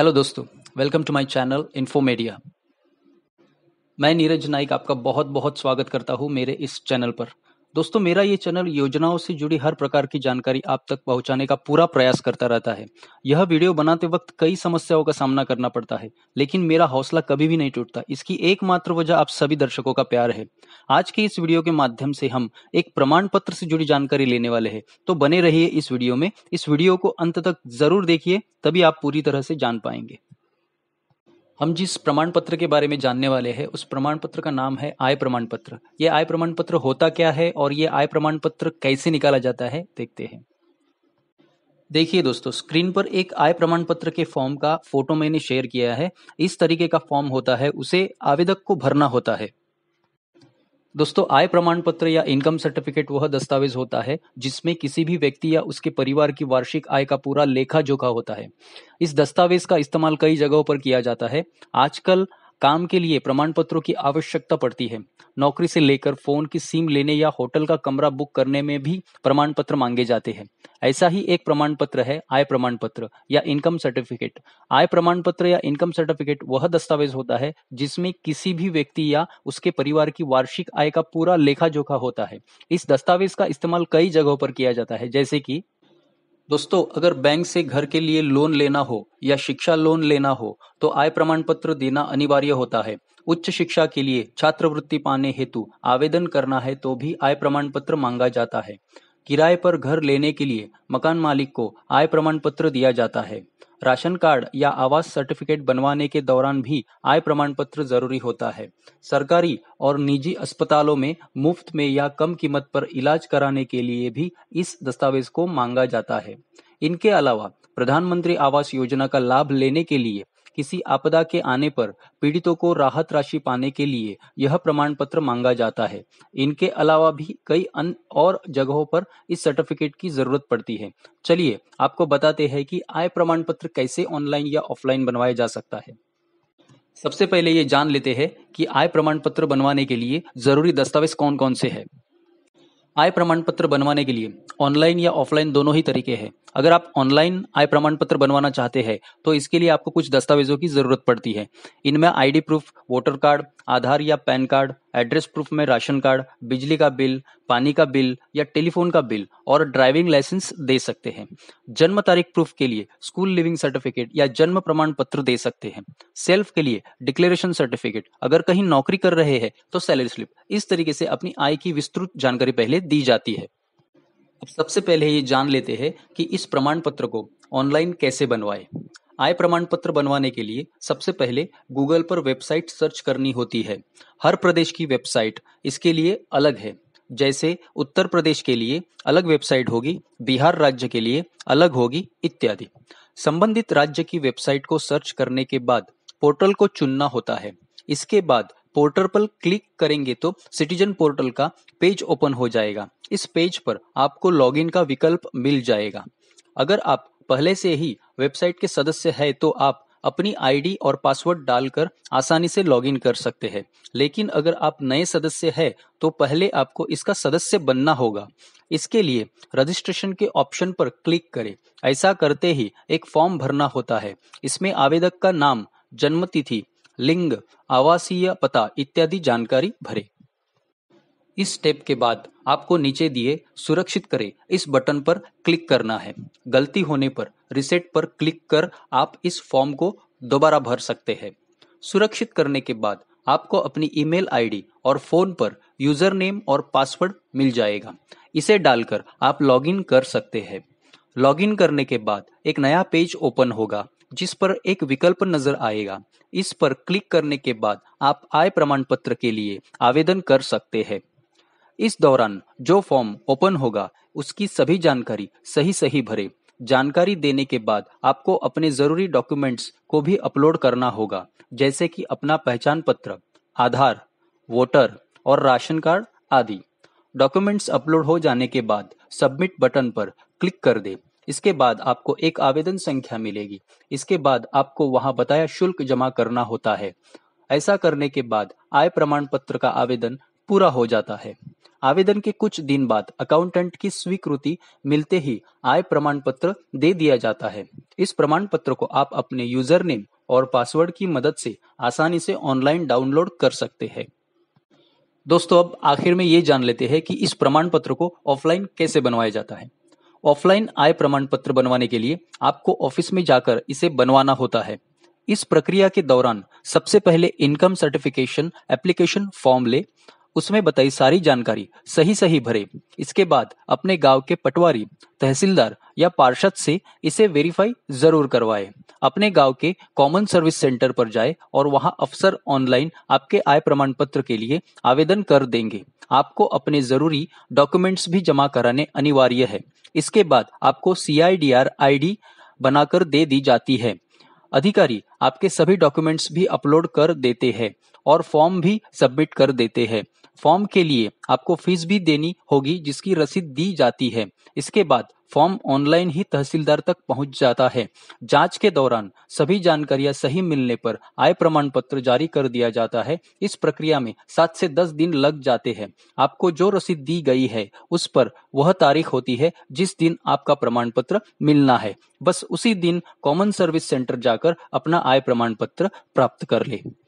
hello दोस्तों welcome to my channel Infomedia मैं नीरज नाइक आपका बहुत बहुत स्वागत करता हूँ मेरे इस चैनल पर दोस्तों मेरा ये चैनल योजनाओं से जुड़ी हर प्रकार की जानकारी आप तक पहुंचाने का पूरा प्रयास करता रहता है यह वीडियो बनाते वक्त कई समस्याओं का सामना करना पड़ता है लेकिन मेरा हौसला कभी भी नहीं टूटता इसकी एकमात्र वजह आप सभी दर्शकों का प्यार है आज के इस वीडियो के माध्यम से हम एक प्रमाण पत्र से जुड़ी जानकारी लेने वाले है तो बने रहिए इस वीडियो में इस वीडियो को अंत तक जरूर देखिए तभी आप पूरी तरह से जान पाएंगे हम जिस प्रमाण पत्र के बारे में जानने वाले हैं उस प्रमाण पत्र का नाम है आय प्रमाण पत्र ये आय प्रमाण पत्र होता क्या है और ये आय प्रमाण पत्र कैसे निकाला जाता है देखते हैं देखिए दोस्तों स्क्रीन पर एक आय प्रमाण पत्र के फॉर्म का फोटो मैंने शेयर किया है इस तरीके का फॉर्म होता है उसे आवेदक को भरना होता है दोस्तों आय प्रमाण पत्र या इनकम सर्टिफिकेट वह दस्तावेज होता है जिसमें किसी भी व्यक्ति या उसके परिवार की वार्षिक आय का पूरा लेखा जोखा होता है इस दस्तावेज का इस्तेमाल कई जगहों पर किया जाता है आजकल काम के लिए प्रमाण पत्रों की आवश्यकता पड़ती है नौकरी से लेकर फोन की सिम लेने या होटल का कमरा बुक करने में भी प्रमाण पत्र मांगे जाते हैं ऐसा ही एक प्रमाण पत्र है आय प्रमाण पत्र या इनकम सर्टिफिकेट आय प्रमाण पत्र या इनकम सर्टिफिकेट वह दस्तावेज होता है जिसमें किसी भी व्यक्ति या उसके परिवार की वार्षिक आय का पूरा लेखा जोखा होता है इस दस्तावेज का इस्तेमाल कई जगहों पर किया जाता है जैसे कि दोस्तों अगर बैंक से घर के लिए लोन लेना हो या शिक्षा लोन लेना हो तो आय प्रमाण पत्र देना अनिवार्य होता है उच्च शिक्षा के लिए छात्रवृत्ति पाने हेतु आवेदन करना है तो भी आय प्रमाण पत्र मांगा जाता है किराए पर घर लेने के लिए मकान मालिक को आय प्रमाण पत्र दिया जाता है राशन कार्ड या आवास सर्टिफिकेट बनवाने के दौरान भी आय प्रमाण पत्र जरूरी होता है सरकारी और निजी अस्पतालों में मुफ्त में या कम कीमत पर इलाज कराने के लिए भी इस दस्तावेज को मांगा जाता है इनके अलावा प्रधानमंत्री आवास योजना का लाभ लेने के लिए किसी आपदा के आने पर पीड़ितों को राहत राशि पाने के लिए यह प्रमाण पत्र मांगा जाता है इनके अलावा भी कई अन्य और जगहों पर इस सर्टिफिकेट की जरूरत पड़ती है चलिए आपको बताते हैं कि आय प्रमाण पत्र कैसे ऑनलाइन या ऑफलाइन बनवाया जा सकता है सबसे पहले ये जान लेते हैं कि आय प्रमाण पत्र बनवाने के लिए जरूरी दस्तावेज कौन कौन से हैं आय प्रमाण पत्र बनवाने के लिए ऑनलाइन या ऑफलाइन दोनों ही तरीके हैं अगर आप ऑनलाइन आय प्रमाण पत्र बनवाना चाहते हैं तो इसके लिए आपको कुछ दस्तावेजों की ज़रूरत पड़ती है इनमें ID proof voter card Aadhaar या पैन कार्ड एड्रेस प्रूफ में राशन कार्ड बिजली का बिल पानी का बिल या टेलीफोन का बिल और ड्राइविंग लाइसेंस दे सकते हैं जन्म तारीख प्रूफ के लिए स्कूल लिविंग सर्टिफिकेट या जन्म प्रमाण पत्र दे सकते हैं सेल्फ के लिए डिक्लेरेशन सर्टिफिकेट अगर कहीं नौकरी कर रहे हैं तो सैलरी स्लिप इस तरीके से अपनी आय की विस्तृत जानकारी पहले दी जाती है अब सबसे पहले ये जान लेते हैं कि इस प्रमाण पत्र को ऑनलाइन कैसे बनवाएं आय प्रमाण पत्र बनवाने के लिए सबसे पहले गूगल पर वेबसाइट सर्च करनी होती है हर प्रदेश की वेबसाइट इसके लिए अलग है जैसे उत्तर प्रदेश के लिए अलग वेबसाइट होगी बिहार राज्य के लिए अलग होगी इत्यादि संबंधित राज्य की वेबसाइट को सर्च करने के बाद पोर्टल को चुनना होता है इसके बाद पोर्टल पर क्लिक करेंगे तो सिटीजन पोर्टल का पेज ओपन हो जाएगा इस पेज पर आपको लॉगिन का विकल्प मिल जाएगा अगर आप पहले से ही वेबसाइट के सदस्य है तो आप अपनी आईडी और पासवर्ड डालकर आसानी से लॉगिन कर सकते हैं लेकिन अगर आप नए सदस्य है तो पहले आपको इसका सदस्य बनना होगा इसके लिए रजिस्ट्रेशन के ऑप्शन पर क्लिक करें ऐसा करते ही एक फॉर्म भरना होता है इसमें आवेदक का नाम जन्म तिथि लिंग आवासीय पता इत्यादि जानकारी भरें इस स्टेप के बाद आपको नीचे दिए सुरक्षित करें इस बटन पर क्लिक करना है गलती होने पर रिसेट पर क्लिक कर आप इस फॉर्म को दोबारा भर सकते हैं सुरक्षित करने के बाद आपको अपनी ईमेल आईडी और फ़ोन पर यूज़र नेम और पासवर्ड मिल जाएगा इसे डालकर आप लॉगिन कर सकते हैं लॉगिन करने के बाद एक नया पेज ओपन होगा जिस पर एक विकल्प नजर आएगा इस पर क्लिक करने के बाद आप आय प्रमाण पत्र के लिए आवेदन कर सकते हैं इस दौरान जो फॉर्म ओपन होगा उसकी सभी जानकारी सही सही भरे जानकारी देने के बाद आपको अपने जरूरी डॉक्यूमेंट्स को भी अपलोड करना होगा जैसे कि अपना पहचान पत्र आधार वोटर और राशन कार्ड आदि डॉक्यूमेंट्स अपलोड हो जाने के बाद सबमिट बटन पर क्लिक कर दे इसके बाद आपको एक आवेदन संख्या मिलेगी इसके बाद आपको वहां बताया शुल्क जमा करना होता है ऐसा करने के बाद आय प्रमाण पत्र का आवेदन पूरा हो जाता है आवेदन के कुछ दिन बाद अकाउंटेंट की स्वीकृति मिलते ही आय प्रमाण पत्र दे दिया जाता है इस प्रमाण पत्र को आप अपने यूजर नेम और पासवर्ड की मदद से आसानी से ऑनलाइन डाउनलोड कर सकते हैं दोस्तों अब आखिर में ये जान लेते हैं कि इस प्रमाण पत्र को ऑफलाइन कैसे बनवाया जाता है ऑफलाइन आय प्रमाण पत्र बनवाने के लिए आपको ऑफिस में जाकर इसे बनवाना होता है इस प्रक्रिया के दौरान सबसे पहले इनकम सर्टिफिकेशन एप्लीकेशन फॉर्म ले उसमें बताई सारी जानकारी सही सही भरे इसके बाद अपने गांव के पटवारी तहसीलदार या पार्षद से इसे वेरीफाई जरूर करवाए अपने गांव के कॉमन सर्विस सेंटर पर जाए और वहां अफसर ऑनलाइन आपके आय प्रमाण पत्र के लिए आवेदन कर देंगे आपको अपने जरूरी डॉक्यूमेंट्स भी जमा कराने अनिवार्य है इसके बाद आपको C I D R I D बनाकर दे दी जाती है अधिकारी आपके सभी डॉक्यूमेंट्स भी अपलोड कर देते हैं और फॉर्म भी सबमिट कर देते हैं फॉर्म के लिए आपको फीस भी देनी होगी जिसकी रसीद दी जाती है इसके बाद फॉर्म ऑनलाइन ही तहसीलदार तक पहुंच जाता है जांच के दौरान सभी जानकारियां सही मिलने पर आय प्रमाण पत्र जारी कर दिया जाता है इस प्रक्रिया में सात से दस दिन लग जाते हैं आपको जो रसीद दी गई है उस पर वह तारीख होती है जिस दिन आपका प्रमाण पत्र मिलना है बस उसी दिन कॉमन सर्विस सेंटर जाकर अपना आय प्रमाण पत्र प्राप्त कर ले